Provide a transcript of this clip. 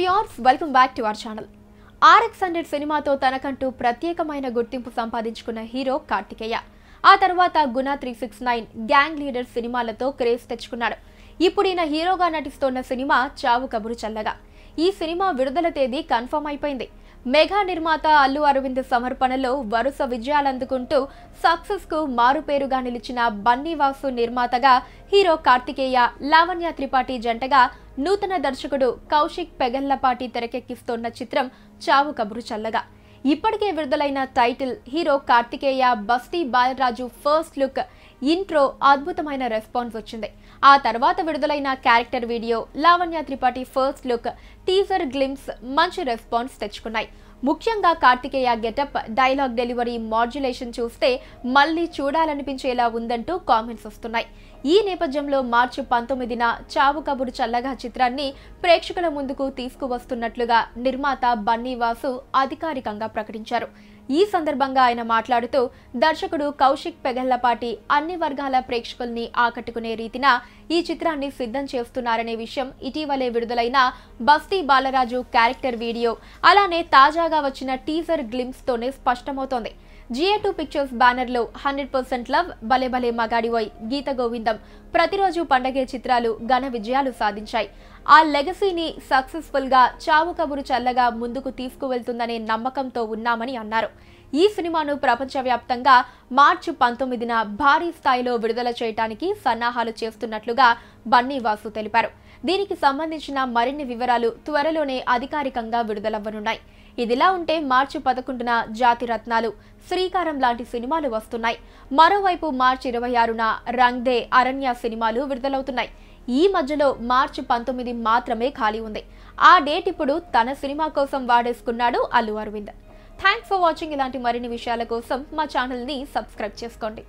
viewers welcome back to our channel RX hundred సినిమాతో తనకంటూ ప్రత్యేకమైన గుర్తింపు సంపాదించుకున్న హీరో కార్తికేయ ఆ తర్వాత Guna three six nine gang leader సినిమాలతో క్రేజ్ తెచ్చుకున్నాడు ఇప్పుడు ఈయన హీరోగా నటిస్తోన్న సినిమా చావు కబురు చల్లగా ఈ సినిమా విడుదల తేదీ కన్ఫర్మ్ అయిపోయింది మెగా నిర్మాత అల్లు అరవింద్ సమర్పణలో వరుస విజయాలందుకుంటూ కు మారుపేరుగా నిలిచిన బన్నీవాసు నిర్మాతగా హీరో కార్తికేయ లావణ్య త్రిపాఠి జంటగా నూతన దర్శకుడు కౌశిక్ పెగల్లపాటి తెరకెక్కిస్తోన్న చిత్రం చావు కబురు చల్లగా ఇప్పటికే విడుదలైన title hero Kartikeya Basthi Balaraju first look intro అద్భుతమైన రెస్పాన్స్ వచ్చింది ఆ తర్వాత విడుదలైన character video Lavanya Tripathi first look teaser glimpse మంచి రెస్పాన్స్ తెచ్చుకున్నాయి ముఖ్యంగా Kartikeya getup dialogue delivery modulation చూస్తే మళ్ళీ చూడాలనిపించేలా ఉందంటూ కామెంట్స్ వస్తున్నాయి ఈ నేపథ్యంలో మార్చి పంతొమ్మిదిన చావు కబురు చల్లగా చిత్రాన్ని ప్రేక్షకుల ముందుకు తీసుకువస్తున్నట్లుగా నిర్మాత బన్నీ వాసు అధికారికంగా ప్రకటించారు ఈ సందర్భంగా ఆయన మాట్లాడుతూ దర్శకుడు కౌశిక్ పెగల్లపాటి అన్ని అన్ని వర్గాల ప్రేక్షకుల్ని ఆకట్టుకునే రీతిన ఈ చిత్రాన్ని సిద్ధం చేస్తున్నారనే విషయం ఇటీవలే విడుదలైన బస్తీ బాలరాజు క్యారెక్టర్ వీడియో అలానే తాజాగా వచ్చిన టీజర్ గ్లిమ్స్ తోనే స్పష్టమవుతోంది జిఏ టూ పిక్చర్స్ బ్యానర్లో hundred percent love Bhale Bhale మగాడివోయ్ గీత గోవిందం ప్రతిరోజు పండగే చిత్రాలు ఘన విజయాలు సాధించాయి ఆ లెగసీని సక్సెస్ఫుల్గా చావు కబురు చల్లగా ముందుకు తీసుకువెళ్తుందనే నమ్మకంతో ఉన్నామని అన్నారు ఈ సినిమాను ప్రపంచవ్యాప్తంగా మార్చి పంతొమ్మిదిన భారీ స్థాయిలో విడుదల చేయడానికి సన్నాహాలు చేస్తున్నట్లుగా బన్నీ వాసు తెలిపారు దీనికి సంబంధించిన మరిన్ని వివరాలు త్వరలోనే అధికారికంగా విడుదలవ్వనున్నాయి ఇదిలా ఉంటే మార్చి పదకొండున జాతి రత్నాలు శ్రీకారం లాంటి సినిమాలు వస్తున్నాయి మరోవైపు మార్చి ఇరవై ఆరున రంగ్దే అరణ్య సినిమాలు విడుదలవుతున్నాయి ఈ మధ్యలో మార్చి పంతొమ్మిది మాత్రమే ఖాళీ ఉంది ఆ డేట్ ఇప్పుడు తన సినిమా కోసం వాడేసుకున్నాడు Allu Aravind thanks for watching ఇలాంటి మరిన్ని విషయాల కోసం మా ఛానల్ని సబ్స్క్రైబ్ చేసుకోండి